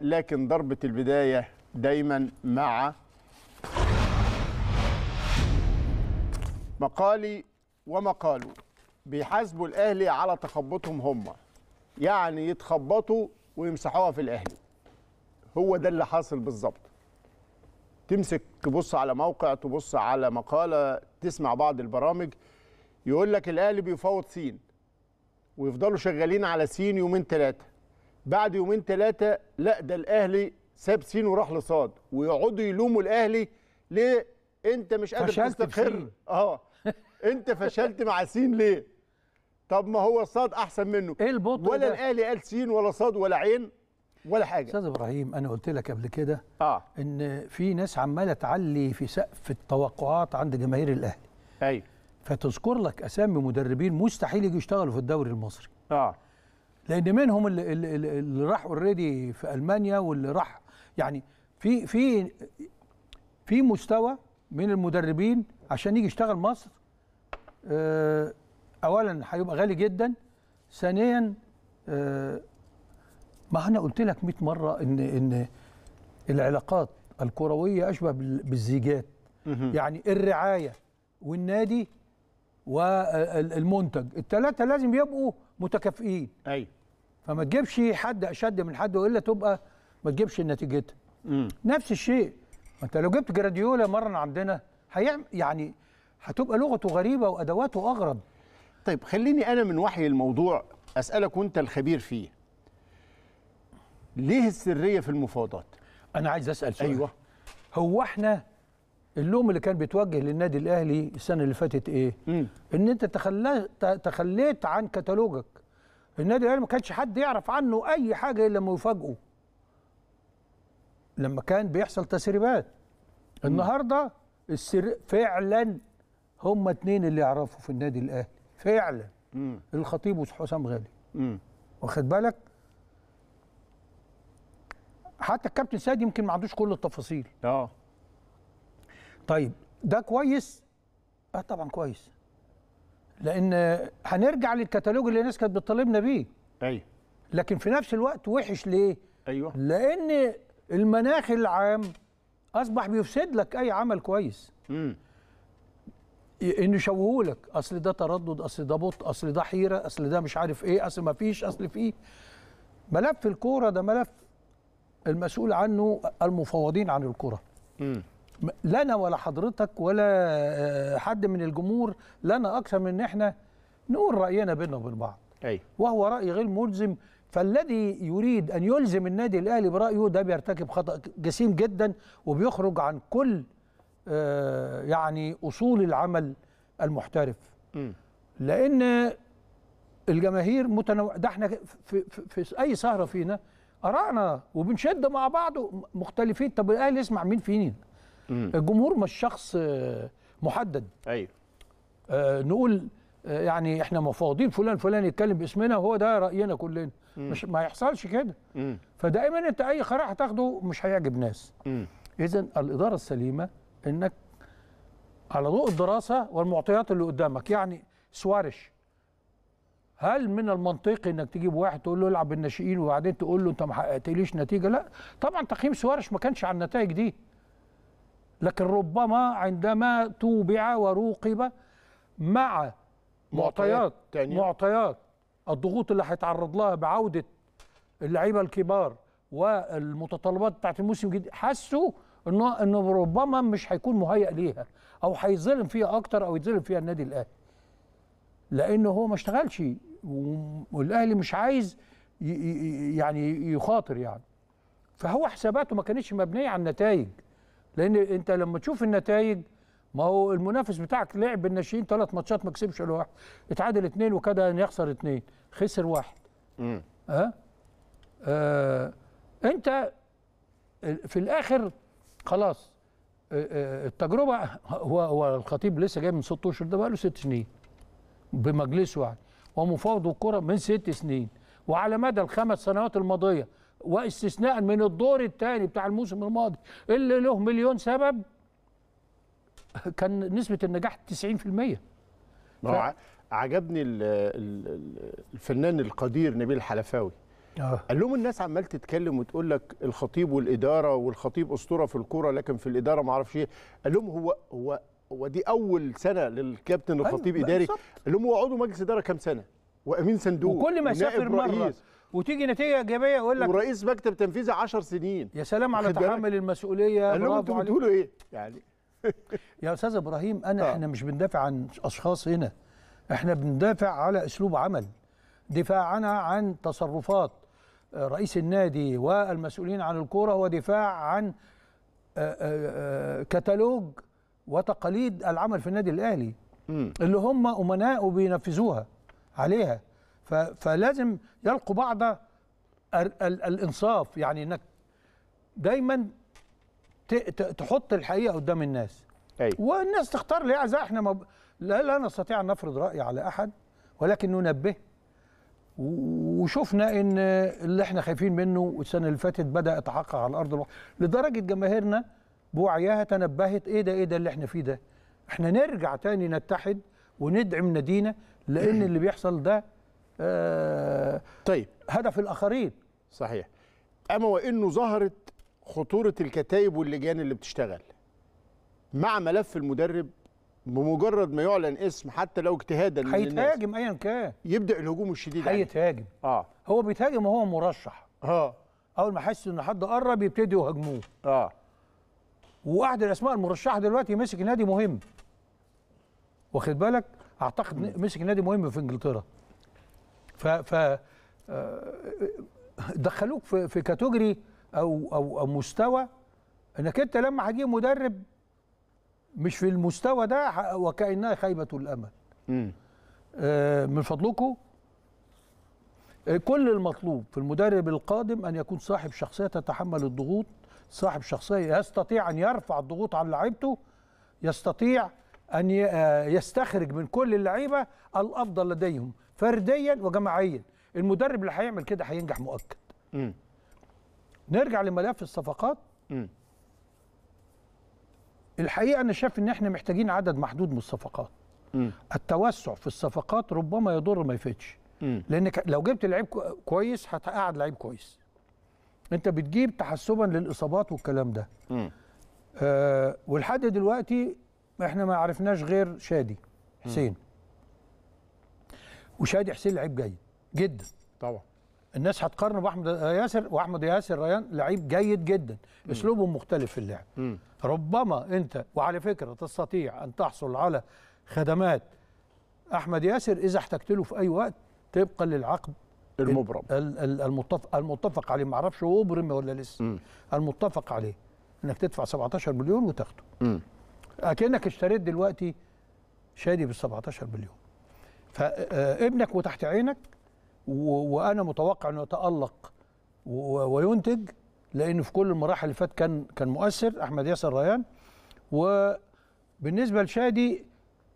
لكن ضربة البداية دايما مع مقالي ومقاله بيحاسبوا الاهلي على تخبطهم هم يعني يتخبطوا ويمسحوها في الاهلي هو ده اللي حاصل بالظبط تمسك تبص على موقع تبص على مقاله تسمع بعض البرامج يقول لك الاهلي بيفاوض سين ويفضلوا شغالين على سين يومين ثلاثه بعد يومين ثلاثه لا ده الاهلي ساب سين وراح لصاد ويقعدوا يلوموا الاهلي ليه انت مش قادر تستقر اه انت فشلت مع سين ليه طب ما هو صاد احسن منه ايه البطء ولا الاهلي قال سين ولا صاد ولا عين ولا حاجه استاذ ابراهيم انا قلت لك قبل كده آه. ان في ناس عماله تعلي في سقف التوقعات عند جماهير الاهلي ايوه فتذكر لك اسامي مدربين مستحيل يجوا يشتغلوا في الدوري المصري اه لان منهم اللي, اللي راح اوريدي في المانيا واللي راح يعني في في في مستوى من المدربين عشان يجي يشتغل مصر آه، اولا هيبقى غالي جدا ثانيا آه، ما انا قلت لك 100 مره ان ان العلاقات الكرويه اشبه بالزيجات يعني الرعايه والنادي والمنتج الثلاثه لازم يبقوا متكافئين ايوه فما تجيبش حد اشد من حد والا تبقى ما تجيبش نتيجتها نفس الشيء ما انت لو جبت جراديولا مرن عندنا هيعمل يعني هتبقى لغته غريبه وادواته اغرب طيب خليني انا من وحي الموضوع اسالك وانت الخبير فيه ليه السريه في المفاوضات انا عايز اسال سؤال ايوه هو احنا اللوم اللي كان بيتوجه للنادي الاهلي السنه اللي فاتت ايه؟ مم. ان انت تخليت تخليت عن كتالوجك. النادي الاهلي ما كانش حد يعرف عنه اي حاجه الا لما يفاجئه. لما كان بيحصل تسريبات. النهارده السر فعلا هما اتنين اللي يعرفوا في النادي الاهلي فعلا مم. الخطيب وحسام غالي. واخد بالك؟ حتى الكابتن سيد يمكن ما عندوش كل التفاصيل. اه طيب ده كويس اه طبعا كويس لان هنرجع للكتالوج اللي الناس كانت بتطالبنا بيه ايوه لكن في نفس الوقت وحش ليه ايوه لان المناخ العام اصبح بيفسد لك اي عمل كويس امم انه يشوهولك اصل ده تردد اصل ده بطء اصل ده حيره اصل ده مش عارف ايه اصل ما فيش اصل فيه ملف الكوره ده ملف المسؤول عنه المفوضين عن الكوره امم لنا ولا حضرتك ولا آه، حد من الجمهور لنا اكثر من ان احنا نقول راينا بينه وبين بعض أي. وهو راي غير ملزم فالذي يريد ان يلزم النادي الاهلي برايه ده بيرتكب خطا جسيم جدا وبيخرج عن كل آه، يعني اصول العمل المحترف م. لان الجماهير متنوع ده احنا في, في, في اي سهره فينا قرانا وبنشد مع بعض مختلفين طب الاهلي يسمع مين فينا الجمهور مش شخص آه، محدد ايوه آه نقول آه، يعني احنا مفاوضين فلان فلان يتكلم باسمنا وهو ده راينا كلنا مش ما يحصلش كده فدائما انت اي قرار هتاخده مش هيعجب ناس اذا الاداره السليمه انك على ضوء الدراسه والمعطيات اللي قدامك يعني سوارش هل من المنطقي انك تجيب واحد تقول له العب بالناشئين وبعدين تقول له انت ما حققتليش نتيجه لا طبعا تقييم سوارش ما كانش على النتائج دي لكن ربما عندما توبع وروقب مع معطيات تانية. معطيات الضغوط اللي هيتعرض لها بعوده اللعيبه الكبار والمتطلبات بتاعت الموسم الجديد حسوا انه انه ربما مش هيكون مهيئ ليها او هيظلم فيها اكتر او يتظلم فيها النادي الاهلي لانه هو ما اشتغلش والاهلي مش عايز يعني يخاطر يعني فهو حساباته ما كانتش مبنيه على النتائج لان انت لما تشوف النتائج ما هو المنافس بتاعك لعب الناشئين ثلاث ماتشات ما كسبش ولا واحد اتعادل اثنين وكاد ان يعني يخسر اثنين خسر واحد امم أه؟ أه انت في الاخر خلاص آه، آه، التجربه هو هو الخطيب لسه جاي من ست اشهر ده بقى له ست سنين بمجلسه يعني ومفاوض الكره من ست سنين وعلى مدى الخمس سنوات الماضيه واستثناء من الدور الثاني بتاع الموسم الماضي اللي له مليون سبب كان نسبه النجاح 90% ف... عجبني الفنان القدير نبيل الحلفاوي آه. قال لهم الناس عمال تتكلم وتقول لك الخطيب والاداره والخطيب اسطوره في الكوره لكن في الاداره ما اعرفش ايه قال لهم هو هو هو دي اول سنه للكابتن أيوة، الخطيب اداري قال لهم هو عضو مجلس اداره كام سنه وامين صندوق وكل ما سافر مره وتيجي نتيجه ايجابيه يقول لك ورئيس مكتب تنفيذي 10 سنين يا سلام على تحمل المسؤوليه قال لهم انتوا بتقولوا ايه يعني يا استاذ ابراهيم انا آه. احنا مش بندافع عن اشخاص هنا احنا بندافع على اسلوب عمل دفاعنا عن تصرفات رئيس النادي والمسؤولين عن الكوره هو دفاع عن آه، آه، آه، كتالوج وتقاليد العمل في النادي الاهلي اللي هم امناء وبينفذوها عليها فلازم يلقوا بعض الانصاف يعني انك دايما تحط الحقيقه قدام الناس أي. والناس تختار اللي عايزاه احنا مب... لا, لا نستطيع ان نفرض راي على احد ولكن ننبه وشفنا ان اللي احنا خايفين منه السنه اللي فاتت بدا يتحقق على ارض الواقع لدرجه جماهيرنا بوعيها تنبهت ايه ده ايه ده اللي احنا فيه ده احنا نرجع تاني نتحد وندعم نادينا لان اللي بيحصل ده آه، طيب هدف الاخرين صحيح اما وانه ظهرت خطوره الكتائب واللجان اللي بتشتغل مع ملف المدرب بمجرد ما يعلن اسم حتى لو اجتهادا هيتهاجم ايا كان يبدا الهجوم الشديد هيتهاجم اه هو بيتهاجم وهو مرشح اه اول ما يحس ان حد قرب يبتدي يهاجموه اه واحد الاسماء المرشحه دلوقتي مسك نادي مهم واخد بالك اعتقد مسك نادي مهم في انجلترا ف ف آه، دخلوك في في كاتوجري او او او مستوى انك انت لما هتجيب مدرب مش في المستوى ده وكانها خيبه الامل آه من فضلكم آه، كل المطلوب في المدرب القادم ان يكون صاحب شخصيه تتحمل الضغوط صاحب شخصيه يستطيع ان يرفع الضغوط على لعيبته يستطيع ان آه، يستخرج من كل اللعيبه الافضل لديهم فرديا وجماعيا المدرب اللي هيعمل كده هينجح مؤكد م. نرجع لملف الصفقات م. الحقيقه انا شايف ان احنا محتاجين عدد محدود من الصفقات م. التوسع في الصفقات ربما يضر ما يفيدش لانك لو جبت لعيب كويس هتقعد لعيب كويس انت بتجيب تحسبا للاصابات والكلام ده آه ولحد دلوقتي احنا ما عرفناش غير شادي حسين وشادي حسين لعيب جيد جدا طبعا الناس هتقارنه باحمد ياسر واحمد ياسر ريان لعيب جيد جدا اسلوبه مختلف في اللعب ربما انت وعلى فكره تستطيع ان تحصل على خدمات احمد ياسر اذا احتجت له في اي وقت طبقا للعقد المبرم المتفق المتفق عليه ما اعرفش هو ابرم ولا لسه المتفق عليه انك تدفع 17 مليون وتاخده كانك اشتريت دلوقتي شادي بال 17 مليون فابنك آه، وتحت عينك وانا متوقع انه يتالق وينتج لانه في كل المراحل اللي فات كان كان مؤثر احمد ياسر ريان وبالنسبه لشادي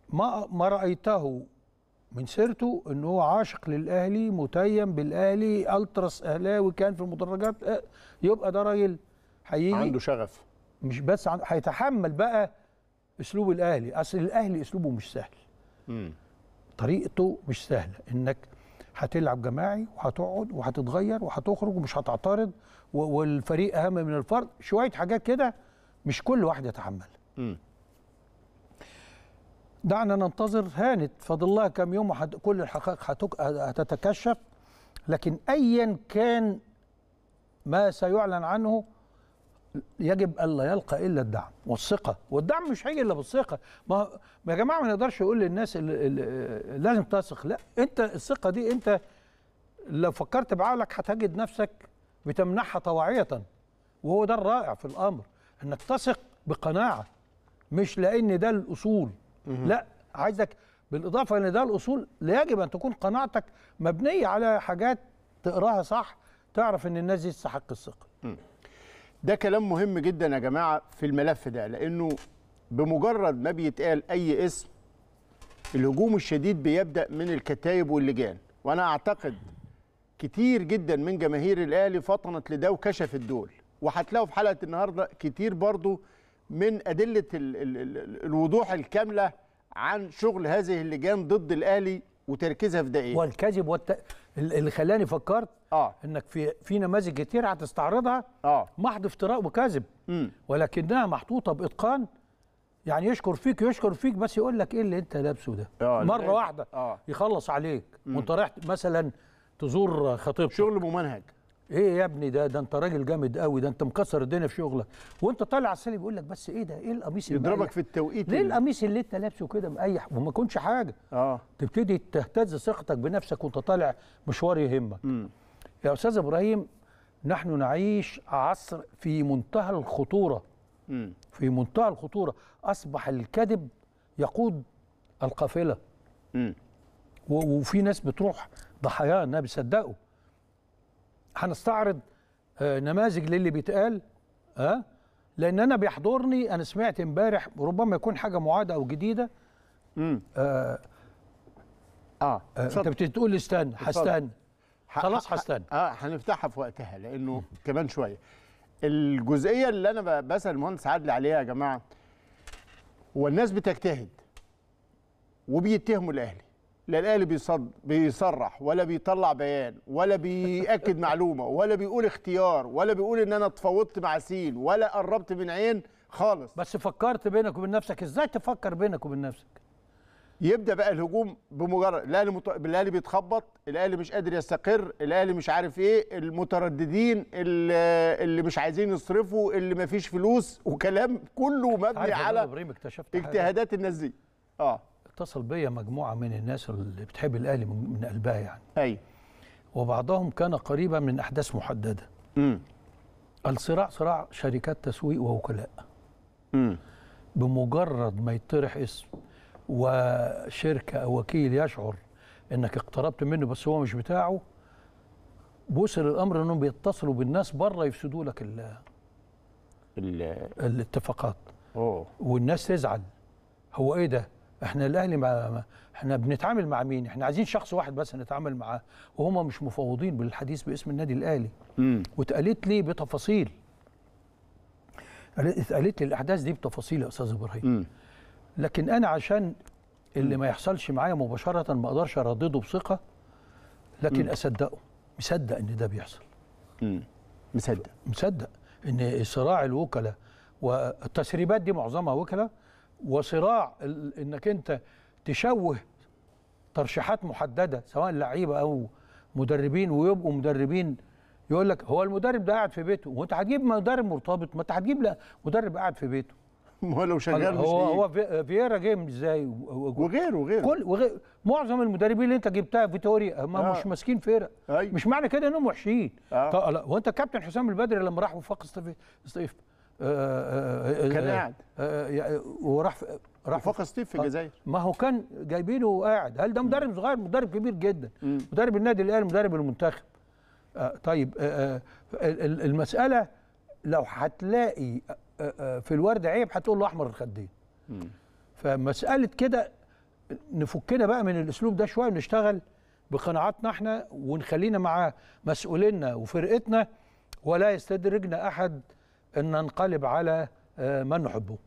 ما ما رايته من سيرته ان هو عاشق للاهلي متيم بالاهلي التراس اهلاوي كان في المدرجات آه، يبقى ده راجل حقيقي عنده شغف مش بس هيتحمل بقى اسلوب الاهلي اصل الاهلي اسلوبه مش سهل مم. طريقته مش سهله انك هتلعب جماعي وهتقعد وهتتغير وهتخرج ومش هتعترض والفريق اهم من الفرد شويه حاجات كده مش كل واحد يتحملها دعنا ننتظر هانت فاضل لها كام يوم وحد كل الحقائق هتتكشف لكن ايا كان ما سيعلن عنه يجب الا يلقى الا الدعم والثقه والدعم مش هيجي الا بالثقه ما يا جماعه ما نقدرش نقول للناس لازم تثق لا انت الثقه دي انت لو فكرت بعقلك هتجد نفسك بتمنحها طواعيه وهو ده الرائع في الامر انك تثق بقناعه مش لان ده الاصول لا عايزك بالاضافه ان ده الاصول يجب ان تكون قناعتك مبنيه على حاجات تقراها صح تعرف ان الناس دي تستحق الثقه ده كلام مهم جدا يا جماعه في الملف ده لانه بمجرد ما بيتقال اي اسم الهجوم الشديد بيبدا من الكتايب واللجان وانا اعتقد كتير جدا من جماهير الاهلي فطنت لده وكشفت دول وهتلاقوا في حلقه النهارده كتير برضو من ادله الـ الـ الـ الوضوح الكامله عن شغل هذه اللجان ضد الاهلي وتركيزها في ده ايه والكذب والت... اللي خلاني فكرت اه انك في في نماذج كتير هتستعرضها اه محض افتراء وكذب ولكنها محطوطه باتقان يعني يشكر فيك يشكر فيك بس يقول لك ايه اللي انت لابسه ده آه مره إيه؟ واحده آه. يخلص عليك وانت رايح مثلا تزور خطيبتك شغل ممنهج ايه يا ابني ده ده انت راجل جامد قوي ده انت مكسر الدنيا في شغلك وانت طالع على السلم بيقول لك بس ايه ده ايه القميص اللي يضربك في التوقيت ليه القميص اللي انت لابسه كده مقيح وما يكونش حاجه اه تبتدي تهتز ثقتك بنفسك وانت طالع مشوار يهمك يا استاذ ابراهيم نحن نعيش عصر في منتهى الخطوره م. في منتهى الخطوره اصبح الكذب يقود القافله م. وفي ناس بتروح ضحايا انها بيصدقوا هنستعرض آه، نماذج للي بيتقال ها آه، لان انا بيحضرني انا سمعت امبارح ربما يكون حاجه معاده او جديده امم اه, آه. انت بتقول استنى هستنى خلاص هستنى اه هنفتحها في وقتها لانه كمان شويه الجزئيه اللي انا بسال المهندس عدلي عليها يا جماعه هو الناس بتجتهد وبيتهموا الاهلي لا الاهلي بيصد بيصرح ولا بيطلع بيان ولا بياكد معلومه ولا بيقول اختيار ولا بيقول ان انا اتفاوضت مع سين ولا قربت من عين خالص بس فكرت بينك وبين نفسك ازاي تفكر بينك وبين نفسك يبدا بقى الهجوم بمجرد الاهلي مت... الاهلي بيتخبط الاهلي مش قادر يستقر الاهلي مش عارف ايه المترددين اللي, اللي مش عايزين يصرفوا اللي ما فيش فلوس وكلام كله مبني على اجتهادات الناس دي اه اتصل بيا مجموعه من الناس اللي بتحب الاهلي من قلبها يعني ايوه وبعضهم كان قريبا من احداث محدده امم الصراع صراع شركات تسويق ووكلاء امم بمجرد ما يطرح اسم وشركه او وكيل يشعر انك اقتربت منه بس هو مش بتاعه بوصل الامر انهم بيتصلوا بالناس بره يفسدوا لك ال الاتفاقات أوه. والناس تزعل هو ايه ده احنا الاهلي مع احنا بنتعامل مع مين؟ احنا عايزين شخص واحد بس نتعامل معاه وهم مش مفوضين بالحديث باسم النادي الاهلي. واتقالت لي بتفاصيل. اتقالت لي الاحداث دي بتفاصيل يا استاذ ابراهيم. لكن انا عشان اللي ما يحصلش معايا مباشره ما اقدرش اردده بثقه لكن مم. اصدقه مصدق ان ده بيحصل. مصدق مصدق ان صراع الوكلاء والتسريبات دي معظمها وكلاء وصراع انك انت تشوه ترشيحات محدده سواء لعيبه او مدربين ويبقوا مدربين يقول لك هو المدرب ده قاعد في بيته وانت هتجيب مدرب مرتبط ما انت هتجيب مدرب قاعد في بيته ما هو لو شغال مش هو هو فييرا جه ازاي وغيره وغيره كل وغير معظم المدربين اللي انت جبتها فيتوريا ما آه. مش ماسكين فرق أيوه. مش معنى كده انهم وحشين آه. وانت كابتن حسام البدري لما راح وفاق استف... استف... آه، آه، آه، كان قاعد وراح راح فوق سطيف في الجزائر ما هو كان جايبينه وقاعد هل ده مدرب صغير مدرب كبير جدا مدرب النادي الاهلي مدرب المنتخب طيب المساله لو هتلاقي في الورد عيب هتقول له احمر الخدين فمساله كده نفكنا بقى من الاسلوب ده شويه ونشتغل بقناعاتنا احنا ونخلينا مع مسؤولينا وفرقتنا ولا يستدرجنا احد ان ننقلب على آه، من نحبه